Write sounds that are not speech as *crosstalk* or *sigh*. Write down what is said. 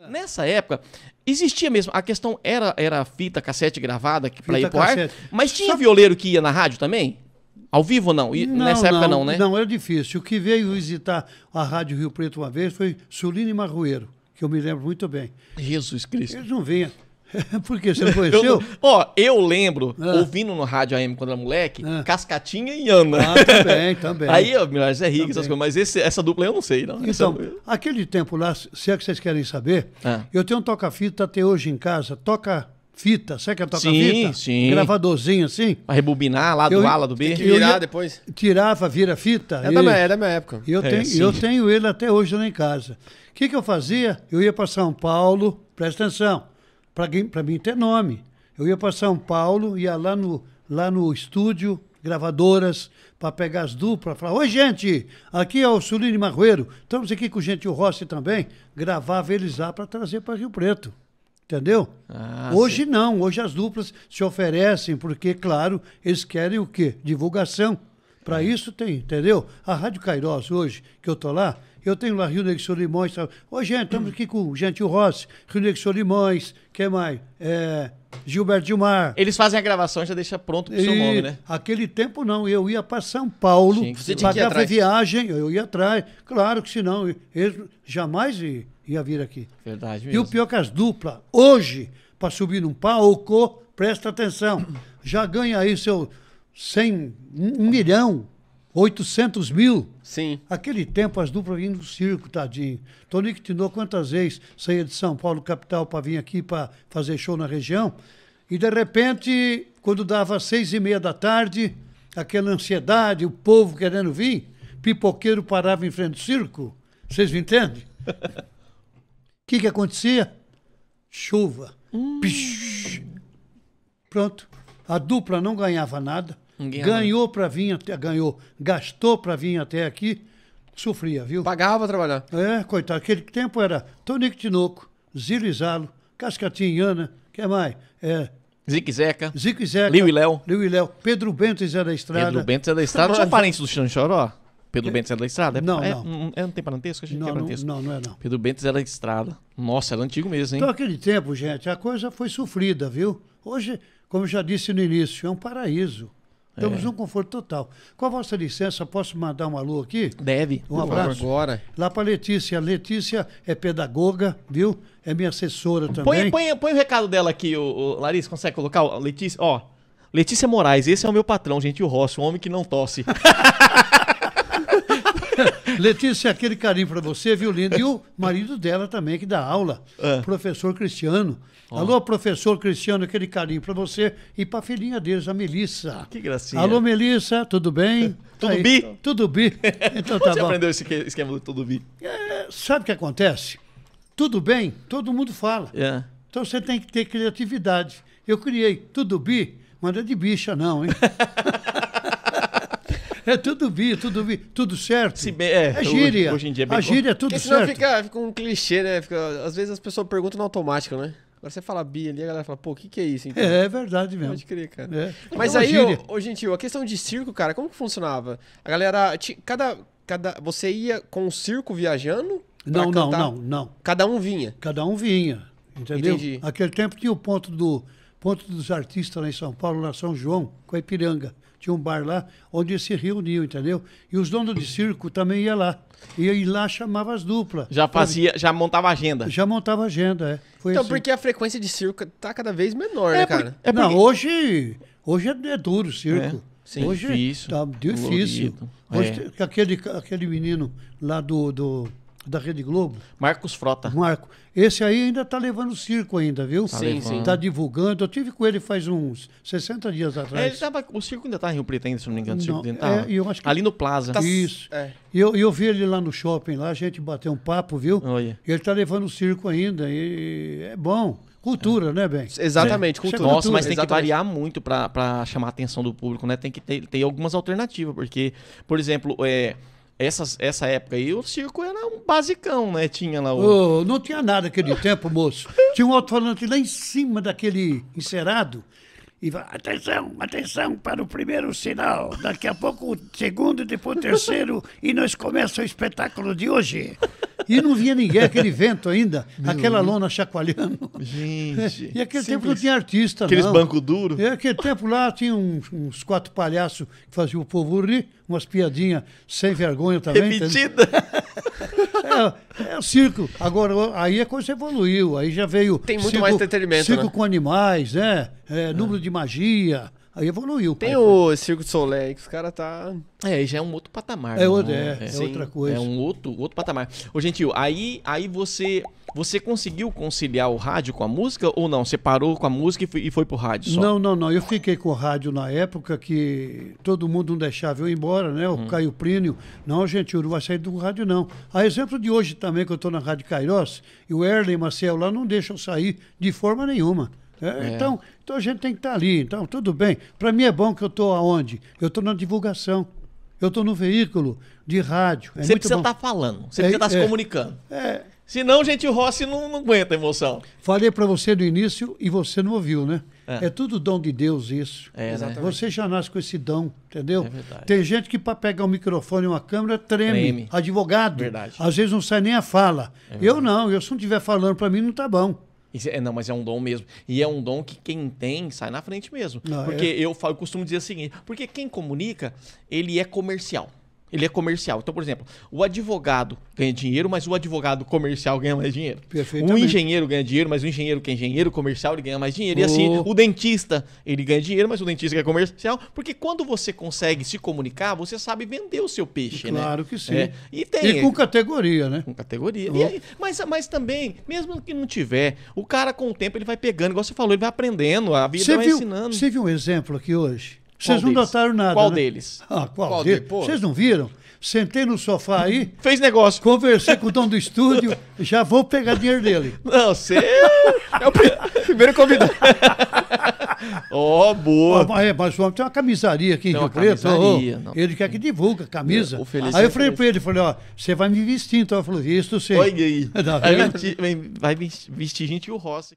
Ah. Nessa época, existia mesmo. A questão era, era fita cassete gravada que para ir pro ar, mas tinha Só... violeiro que ia na rádio também? Ao vivo não? E não, nessa época não, não, né? Não, era difícil. O que veio visitar a Rádio Rio Preto uma vez foi Sulino e Marroeiro, que eu me lembro muito bem. Jesus Cristo. Eles não vinham. *laughs* Por que você conheceu? Eu, ó, eu lembro, ah. ouvindo no rádio AM quando era moleque, ah. Cascatinha e Ana. Ah, também, *laughs* também. Aí, ó, é rico, essas coisas, mas esse, essa dupla eu não sei, não. Então, essa... aquele tempo lá, se é que vocês querem saber, ah. eu tenho um toca-fita até hoje em casa, toca fita, sabe que é toca-fita? Sim, sim. Gravadorzinho assim. Pra rebobinar lá do eu, A, lá do B. tirar depois. Tirava, vira fita. É, e, da, minha, era é da minha época. Eu, é, tenho, eu tenho ele até hoje lá em casa. O que, que eu fazia? Eu ia para São Paulo, presta atenção para mim ter nome. Eu ia para São Paulo, ia lá no, lá no estúdio, gravadoras, para pegar as duplas, falar: Oi, gente, aqui é o Suline Marroeiro, estamos aqui com o Gentil Rossi também. Gravava eles lá para trazer para Rio Preto. Entendeu? Ah, hoje sim. não, hoje as duplas se oferecem, porque, claro, eles querem o quê? Divulgação. Para é. isso tem, entendeu? A Rádio Cairós hoje, que eu tô lá, eu tenho lá Rio Negro Solimões. Tá? Ô, gente, estamos aqui com o Gentil Rossi, Rio Negro Solimões, que mais? É, Gilberto Gilmar. Eles fazem a gravação e já deixa pronto o seu nome, né? Aquele tempo não, eu ia para São Paulo, pagava viagem, eu ia atrás. Claro que senão, eles jamais ia vir aqui. Verdade mesmo. E o pior é que as duplas, hoje, para subir num palco, presta atenção, já ganha aí seu 100, 1 milhão, 800 mil. Sim. Aquele tempo as duplas vinham no circo, tadinho. Tonico deu quantas vezes saía de São Paulo, capital, para vir aqui para fazer show na região. E de repente, quando dava seis e meia da tarde, aquela ansiedade, o povo querendo vir, pipoqueiro parava em frente do circo. Vocês me entendem? O *laughs* que, que acontecia? Chuva. Hum. Pronto. A dupla não ganhava nada. Ninguém ganhou para vir até, ganhou, gastou para vir até aqui, sofria, viu? Pagava pra trabalhar. É, coitado. Aquele tempo era Tonico Tinoco, Zilo Izalo, Cascatinhana, que é mais? É, e Zeca. e Zeca. Liu e Léo. Liu e Léo. Pedro Bentes era é da Estrada. Pedro Bentes era é da Estrada. Não é parente do Chão Pedro é, Bentes era da Estrada? É, não, é, não. É, não tem parentesco? não, parentesco. Não, não, é não. Pedro Bentes era da Estrada. Nossa, era antigo mesmo, hein? Então, aquele tempo, gente, a coisa foi sofrida, viu? Hoje, como já disse no início, é um paraíso. Estamos é. num conforto total. Com a vossa licença, posso mandar um alô aqui? Deve. Um abraço. Agora. Lá para Letícia. Letícia é pedagoga, viu? É minha assessora também. Põe, põe, põe o recado dela aqui, o, o Larissa. Consegue colocar? Letícia, ó. Letícia Moraes, esse é o meu patrão, gente. O Rossi, o homem que não tosse. *laughs* Letícia, aquele carinho para você, viu, lindo? E o marido dela também, que dá aula, é. professor Cristiano. Oh. Alô, professor Cristiano, aquele carinho para você e para a filhinha deles, a Melissa. Que gracinha. Alô, Melissa, tudo bem? tudo Aí, bi? Tudo bi. *laughs* Então, tá você bom. aprendeu esse esquema é do tudo bi? É, sabe o que acontece? Tudo bem, todo mundo fala. Yeah. É. Então você tem que ter criatividade. Eu criei tudo bi, mas não é de bicha, não, hein? *laughs* É tudo vi, tudo vi, tudo certo. Se bem, é, é gíria. Hoje, em dia é bem A gíria é tudo certo. fica, fica um clichê, né? Fica, às vezes as pessoas perguntam no automático, né? Agora você fala bi ali, a galera fala, pô, o que, que é isso? Então, é, é verdade mesmo. Pode crer, cara. É. Mas aí, ô, ô, dia, a questão de circo, cara, como que funcionava? A galera, cada, cada, você ia com o circo viajando? Não, não, não, não. Cada um vinha? Cada um vinha, entendeu? Entendi. Aquele tempo tinha o ponto do ponto dos artistas lá em São Paulo, na São João, com a Ipiranga tinha um bar lá onde se reuniam, entendeu? E os donos de circo também iam lá. E aí lá chamava as duplas. Já fazia, já montava agenda. Já montava agenda, é. Foi então, assim. porque a frequência de circo tá cada vez menor, né, é né, cara? Por, é porque... Não, hoje, hoje é, é duro o circo. É. Sim, hoje difícil. Tá difícil. Hoje, é. aquele, aquele menino lá do, do da Rede Globo. Marcos Frota. Marco. Esse aí ainda está levando circo ainda, viu? Tá sim, sim. Está divulgando. Eu tive com ele faz uns 60 dias atrás. É, ele tava, o circo ainda está em Rio Preto ainda, se não me engano. Não, circo tá? é, eu acho que, Ali no Plaza. Tá, Isso. É. Eu, eu vi ele lá no shopping, lá a gente bateu um papo, viu? Olha. yeah. Ele está levando o circo ainda e é bom. Cultura, é. né, Ben? É. Exatamente, é. É cultura. Nossa, mas tem que variar muito para chamar a atenção do público, né? Tem que ter, ter algumas alternativas, porque, por exemplo, é, essas, essa época aí, o circo era um basicão, né? Tinha lá o. Oh, não tinha nada naquele tempo, moço. Tinha um alto-falante lá em cima daquele encerado. E vai, atenção, atenção para o primeiro sinal. Daqui a pouco o segundo, depois o terceiro, e nós começa o espetáculo de hoje. E não via ninguém, aquele *laughs* vento ainda, Meu aquela Deus. lona chacoalhando. Gente. *laughs* E aquele tempo não tinha artista, Aqueles não. bancos duros. E é, aquele tempo lá tinha uns, uns quatro palhaços que faziam o povo rir, umas piadinhas sem vergonha também. Repetida. *laughs* É, é, o circo. Agora, aí a coisa evoluiu. Aí já veio. Tem muito circo, mais entretenimento. Circo né? com animais, né? É, ah. número de magia. Aí evoluiu. Tem o foi... Circo de Soleil, que os caras tá. É, já é um outro patamar. É, né? outro, é, é, é outra coisa. É um outro, outro patamar. Ô, Gentil, aí, aí você. Você conseguiu conciliar o rádio com a música ou não? Você parou com a música e foi, e foi pro rádio só? Não, não, não. Eu fiquei com o rádio na época que todo mundo não deixava eu ir embora, né? O hum. Caio Plínio. Não, gente, eu não vai sair do rádio, não. A exemplo de hoje também, que eu tô na Rádio Cairós, e o Erlen Marcel lá não deixam sair de forma nenhuma. É, é. Então, então a gente tem que estar tá ali. Então, tudo bem. Para mim é bom que eu estou aonde? Eu estou na divulgação. Eu estou no veículo de rádio. É você precisa estar tá falando, você é, precisa estar tá se é. comunicando. É. Senão, gente, o Rossi não, não aguenta emoção. Falei para você no início e você não ouviu, né? É, é tudo dom de Deus isso. Né? Exatamente. Você já nasce com esse dom, entendeu? Tem gente que para pegar um microfone e uma câmera treme. treme. Advogado. Verdade. Às vezes não sai nem a fala. eu não, eu se não estiver falando para mim não tá bom. É, não, mas é um dom mesmo. E é um dom que quem tem sai na frente mesmo. Ah, porque é? eu, falo, eu costumo dizer o seguinte: porque quem comunica, ele é comercial ele é comercial. Então, por exemplo, o advogado ganha dinheiro, mas o advogado comercial ganha mais dinheiro. O engenheiro ganha dinheiro, mas o engenheiro que é engenheiro comercial, ele ganha mais dinheiro. Oh. E assim, o dentista, ele ganha dinheiro, mas o dentista que é comercial. Porque quando você consegue se comunicar, você sabe vender o seu peixe, claro né? Claro que sim. É. E, tem, e com categoria, né? Com categoria. Oh. Aí, mas, mas também, mesmo que não tiver, o cara com o tempo ele vai pegando, igual você falou, ele vai aprendendo, a vida vai viu, ensinando. Você viu um exemplo aqui hoje? Vocês não notaram nada. Qual né? deles? Ah, qual, qual deles? Vocês não viram? Sentei no sofá aí. Fez negócio. Conversei com o dono do estúdio, já vou pegar dinheiro dele. Não, você é o primeiro convidado. *laughs* Ó, oh, boa. Oh, mas o homem tem uma camisaria aqui em Rio Preto. Oh, ele quer é que divulga a camisa. É, aí eu falei pra ele, falei, ó, você vai me vestir, então. Ele falou, isso sim. Olha aí. *laughs* Tá vai, vai vestir gente o Rossi.